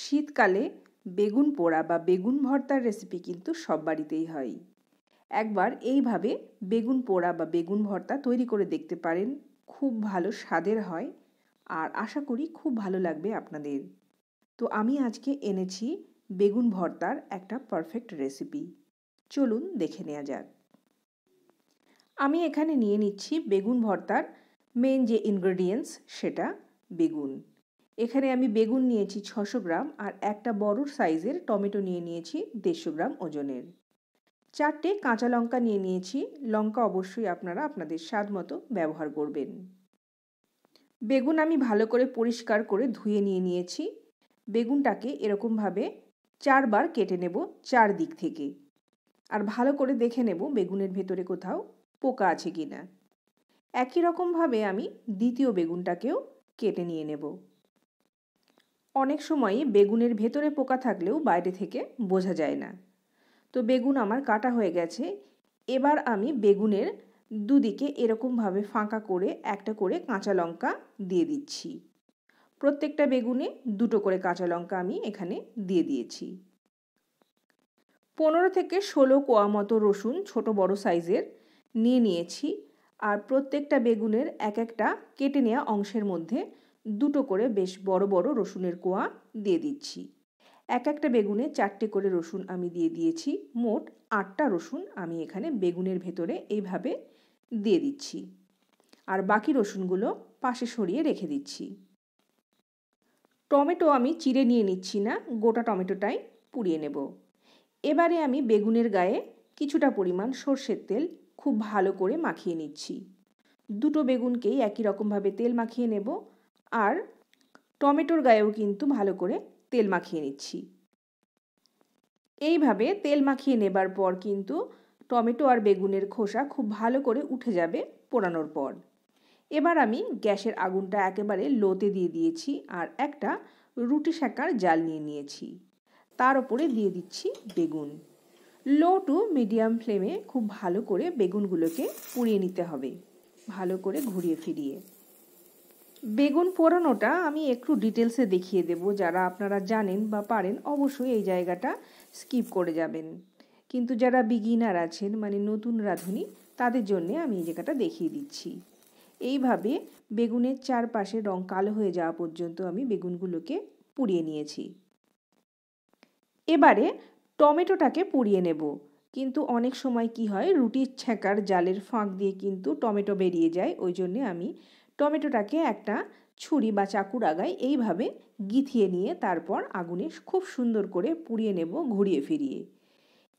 শীতকালে বেগুন পোড়া বা বেগুন ভর্তার রেসিপি কিন্তু সব বাড়িতেই হয় একবার এইভাবে বেগুন পোড়া বা বেগুন ভর্তা তৈরি করে দেখতে পারেন খুব ভালো স্বাদের হয় আর আশা করি খুব ভালো লাগবে আপনাদের তো আমি আজকে এনেছি বেগুন ভর্তার একটা পারফেক্ট রেসিপি চলুন দেখে নেওয়া যাক আমি এখানে নিয়ে নিচ্ছি বেগুন ভর্তার মেন যে ইনগ্রেডিয়েন্টস সেটা বেগুন এখানে আমি বেগুন নিয়েছি ছশো গ্রাম আর একটা বড় সাইজের টমেটো নিয়ে নিয়েছি দেড়শো গ্রাম ওজনের চারটে কাঁচা লঙ্কা নিয়ে নিয়েছি লঙ্কা অবশ্যই আপনারা আপনাদের স্বাদ মতো ব্যবহার করবেন বেগুন আমি ভালো করে পরিষ্কার করে ধুয়ে নিয়ে নিয়েছি বেগুনটাকে এরকমভাবে চারবার কেটে নেব চার দিক থেকে আর ভালো করে দেখে নেব বেগুনের ভেতরে কোথাও পোকা আছে কি না একই রকমভাবে আমি দ্বিতীয় বেগুনটাকেও কেটে নিয়ে নেব অনেক সময়ই বেগুনের ভেতরে পোকা থাকলেও বাইরে থেকে বোঝা যায় না তো বেগুন আমার কাটা হয়ে গেছে এবার আমি বেগুনের দুদিকে এরকমভাবে ফাঁকা করে একটা করে কাঁচা লঙ্কা দিয়ে দিচ্ছি প্রত্যেকটা বেগুনে দুটো করে কাঁচা লঙ্কা আমি এখানে দিয়ে দিয়েছি পনেরো থেকে ষোলো কোয়া মতো রসুন ছোট বড় সাইজের নিয়ে নিয়েছি আর প্রত্যেকটা বেগুনের এক একটা কেটে নেওয়া অংশের মধ্যে দুটো করে বেশ বড় বড় রসুনের কোয়া দিয়ে দিচ্ছি এক একটা বেগুনে চারটে করে রসুন আমি দিয়ে দিয়েছি মোট আটটা রসুন আমি এখানে বেগুনের ভেতরে এইভাবে দিয়ে দিচ্ছি আর বাকি রসুনগুলো পাশে সরিয়ে রেখে দিচ্ছি টমেটো আমি চিড়ে নিয়ে নিচ্ছি না গোটা টমেটোটাই পুড়িয়ে নেব এবারে আমি বেগুনের গায়ে কিছুটা পরিমাণ সর্ষের তেল খুব ভালো করে মাখিয়ে নিচ্ছি দুটো বেগুনকেই একই রকমভাবে তেল মাখিয়ে নেব আর টমেটোর গায়েও কিন্তু ভালো করে তেল মাখিয়ে নিচ্ছি এইভাবে তেল মাখিয়ে নেবার পর কিন্তু টমেটো আর বেগুনের খোসা খুব ভালো করে উঠে যাবে পোড়ানোর পর এবার আমি গ্যাসের আগুনটা একেবারে লোতে দিয়ে দিয়েছি আর একটা রুটি শাঁকার জাল নিয়ে নিয়েছি তার ওপরে দিয়ে দিচ্ছি বেগুন লো টু মিডিয়াম ফ্লেমে খুব ভালো করে বেগুনগুলোকে পুড়িয়ে নিতে হবে ভালো করে ঘুরিয়ে ফিরিয়ে বেগুন পোড়ানোটা আমি একটু ডিটেলসে দেখিয়ে দেব যারা আপনারা জানেন বা পারেন অবশ্যই এই জায়গাটা স্কিপ করে যাবেন কিন্তু যারা বিগিনার আছেন মানে নতুন রাঁধুনি তাদের জন্যে আমি এই জায়গাটা দেখিয়ে দিচ্ছি এইভাবে বেগুনের চারপাশে রং কালো হয়ে যাওয়া পর্যন্ত আমি বেগুনগুলোকে পুড়িয়ে নিয়েছি এবারে টমেটোটাকে পুড়িয়ে নেব কিন্তু অনেক সময় কি হয় রুটির ছ্যাঁকার জালের ফাঁক দিয়ে কিন্তু টমেটো বেরিয়ে যায় ওই জন্যে আমি টমেটোটাকে একটা ছুরি বা চাকুর আগায় এইভাবে গিথিয়ে নিয়ে তারপর আগুনে খুব সুন্দর করে পুড়িয়ে নেব ঘুরিয়ে ফিরিয়ে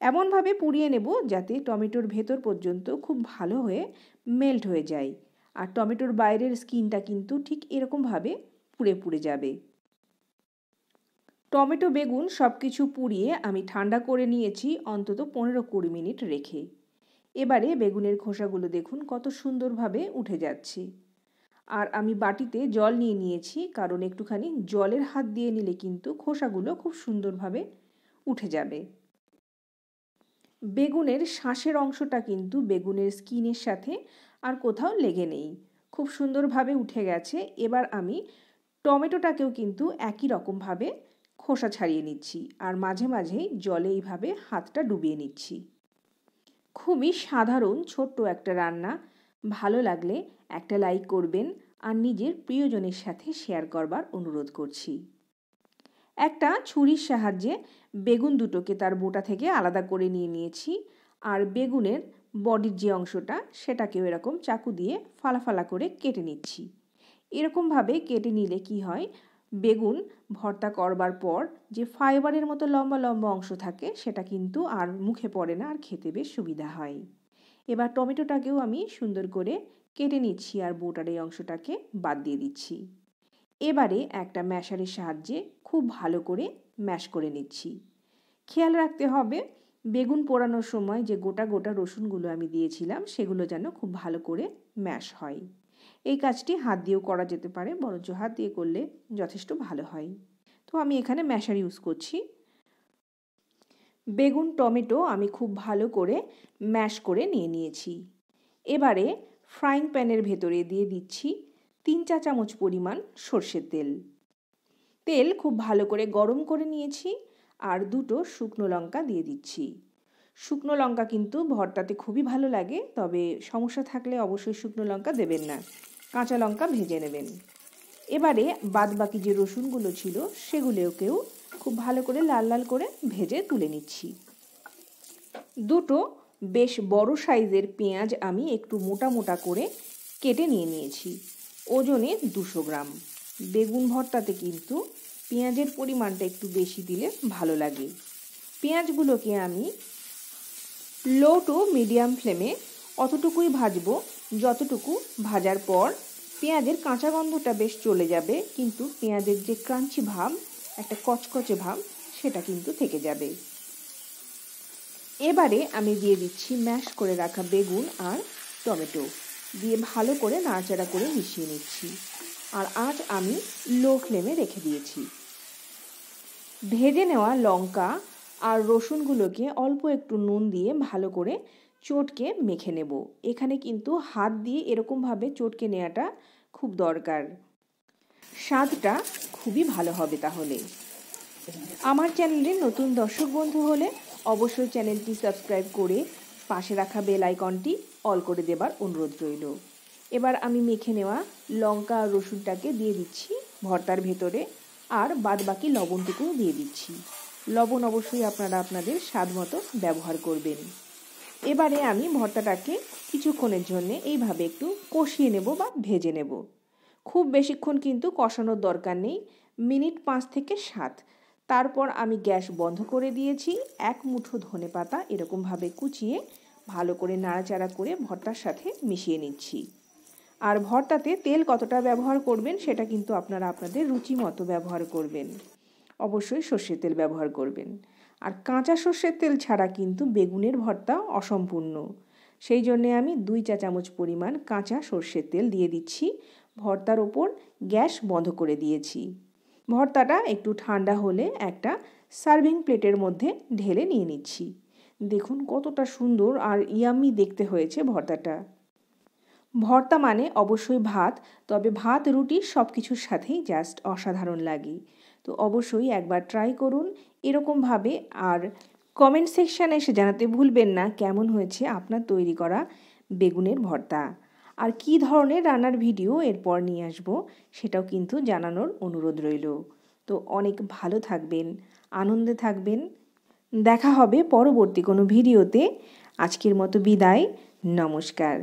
এমনভাবে পুড়িয়ে নেব যাতে টমেটোর ভেতর পর্যন্ত খুব ভালো হয়ে মেল্ট হয়ে যায় আর টমেটোর বাইরের স্কিনটা কিন্তু ঠিক এরকমভাবে পুড়ে পুড়ে যাবে টমেটো বেগুন সব কিছু পুড়িয়ে আমি ঠান্ডা করে নিয়েছি অন্তত পনেরো কুড়ি মিনিট রেখে এবারে বেগুনের খোসাগুলো দেখুন কত সুন্দরভাবে উঠে যাচ্ছে আর আমি বাটিতে জল নিয়ে নিয়েছি কারণ একটুখানি জলের হাত দিয়ে নিলে কিন্তু খোসাগুলো খুব সুন্দরভাবে উঠে যাবে বেগুনের শ্বাসের অংশটা কিন্তু বেগুনের স্কিনের সাথে আর কোথাও লেগে নেই খুব সুন্দরভাবে উঠে গেছে এবার আমি টমেটোটাকেও কিন্তু একই রকমভাবে খোসা ছাড়িয়ে নিচ্ছি আর মাঝে মাঝে জলে এইভাবে হাতটা ডুবিয়ে নিচ্ছি খুবই সাধারণ ছোট্ট একটা রান্না ভালো লাগলে একটা লাইক করবেন আর নিজের প্রিয়জনের সাথে শেয়ার করবার অনুরোধ করছি একটা ছুরির সাহায্যে বেগুন দুটোকে তার বোটা থেকে আলাদা করে নিয়ে নিয়েছি আর বেগুনের বডির যে অংশটা সেটাকেও এরকম চাকু দিয়ে ফালাফালা করে কেটে নিচ্ছি এরকমভাবে কেটে নিলে কি হয় বেগুন ভর্তা করবার পর যে ফাইবারের মতো লম্বা লম্বা অংশ থাকে সেটা কিন্তু আর মুখে পড়ে না আর খেতে বেশ সুবিধা হয় এবার টমেটোটাকেও আমি সুন্দর করে কেটে নিচ্ছি আর বোটার এই অংশটাকে বাদ দিয়ে দিচ্ছি এবারে একটা ম্যাশারের সাহায্যে খুব ভালো করে ম্যাশ করে নিচ্ছি খেয়াল রাখতে হবে বেগুন পোড়ানোর সময় যে গোটা গোটা রসুনগুলো আমি দিয়েছিলাম সেগুলো যেন খুব ভালো করে ম্যাশ হয় এই কাজটি হাত দিয়েও করা যেতে পারে বরঞ্চ হাত দিয়ে করলে যথেষ্ট ভালো হয় তো আমি এখানে ম্যাশার ইউজ করছি বেগুন টমেটো আমি খুব ভালো করে ম্যাশ করে নিয়ে নিয়েছি এবারে ফ্রাইং প্যানের ভেতরে দিয়ে দিচ্ছি তিন চা চামচ পরিমাণ সর্ষের তেল তেল খুব ভালো করে গরম করে নিয়েছি আর দুটো শুকনো লঙ্কা দিয়ে দিচ্ছি শুকনো লঙ্কা কিন্তু ভর্তাতে খুবই ভালো লাগে তবে সমস্যা থাকলে অবশ্যই শুকনো লঙ্কা দেবেন না কাঁচা লঙ্কা ভেজে নেবেন এবারে বাদবাকি যে রসুনগুলো ছিল সেগুলোকেও খুব ভালো করে লাল লাল করে ভেজে তুলে নিচ্ছি দুটো বেশ বড় সাইজের পেঁয়াজ আমি একটু মোটা মোটা করে কেটে নিয়ে নিয়েছি ওজনে দুশো গ্রাম বেগুন ভর্তাতে কিন্তু পেঁয়াজের পরিমাণটা একটু বেশি দিলে ভালো লাগে পেঁয়াজগুলোকে আমি লো টু মিডিয়াম ফ্লেমে অতটুকুই ভাজবো যতটুকু ভাজার পর পেঁয়াজের কাঁচা গন্ধটা বেশ চলে যাবে কিন্তু পেঁয়াজের যে ক্রাঞ্চি ভাব একটা কচকচে ভাব সেটা কিন্তু থেকে যাবে এবারে আমি দিয়ে দিচ্ছি ম্যাশ করে রাখা বেগুন আর টমেটো দিয়ে ভালো করে নাড়াচাড়া করে মিশিয়ে নিচ্ছি আর আজ আমি লো ফ্লেমে রেখে দিয়েছি ভেজে নেওয়া লঙ্কা আর রসুনগুলোকে অল্প একটু নুন দিয়ে ভালো করে চটকে মেখে নেব এখানে কিন্তু হাত দিয়ে এরকমভাবে চটকে নেওয়াটা খুব দরকার স্বাদটা খুবই ভালো হবে তাহলে আমার চ্যানেলে নতুন দর্শক বন্ধু হলে অবশ্যই চ্যানেলটি সাবস্ক্রাইব করে পাশে রাখা বেল আইকনটি অল করে দেবার অনুরোধ রইল এবার আমি মেখে নেওয়া লঙ্কা আর রসুনটাকে দিয়ে দিচ্ছি ভর্তার ভেতরে আর বাদ বাকি লবণটুকুও দিয়ে দিচ্ছি লবণ অবশ্যই আপনারা আপনাদের স্বাদ মতো ব্যবহার করবেন এবারে আমি ভর্তাটাকে কিছুক্ষণের জন্যে এইভাবে একটু কষিয়ে নেব বা ভেজে নেব খুব বেশিক্ষণ কিন্তু কষানোর দরকার নেই মিনিট পাঁচ থেকে সাত তারপর আমি গ্যাস বন্ধ করে দিয়েছি এক মুঠো ধনে পাতা এরকমভাবে কুচিয়ে ভালো করে নাড়াচাড়া করে ভর্তার সাথে মিশিয়ে নিচ্ছি আর ভর্তাতে তেল কতটা ব্যবহার করবেন সেটা কিন্তু আপনারা আপনাদের রুচি মতো ব্যবহার করবেন অবশ্যই সর্ষের তেল ব্যবহার করবেন আর কাঁচা সর্ষের তেল ছাড়া কিন্তু বেগুনের ভর্তা অসম্পূর্ণ সেই জন্যে আমি দুই চা চামচ পরিমাণ কাঁচা সর্ষের তেল দিয়ে দিচ্ছি ভর্তার ওপর গ্যাস বন্ধ করে দিয়েছি ভর্তাটা একটু ঠান্ডা হলে একটা সার্ভিং প্লেটের মধ্যে ঢেলে নিয়ে নিচ্ছি দেখুন কতটা সুন্দর আর ইয়ামি দেখতে হয়েছে ভর্তাটা ভর্তা মানে অবশ্যই ভাত তবে ভাত রুটি সব কিছুর সাথেই জাস্ট অসাধারণ লাগে তো অবশ্যই একবার ট্রাই করুন এরকমভাবে আর কমেন্ট সেকশানে এসে জানাতে ভুলবেন না কেমন হয়েছে আপনার তৈরি করা বেগুনের ভর্তা আর কি ধরনের রান্নার ভিডিও এরপর নিয়ে আসব সেটাও কিন্তু জানানোর অনুরোধ রইল তো অনেক ভালো থাকবেন আনন্দে থাকবেন দেখা হবে পরবর্তী কোনো ভিডিওতে আজকের মতো বিদায় নমস্কার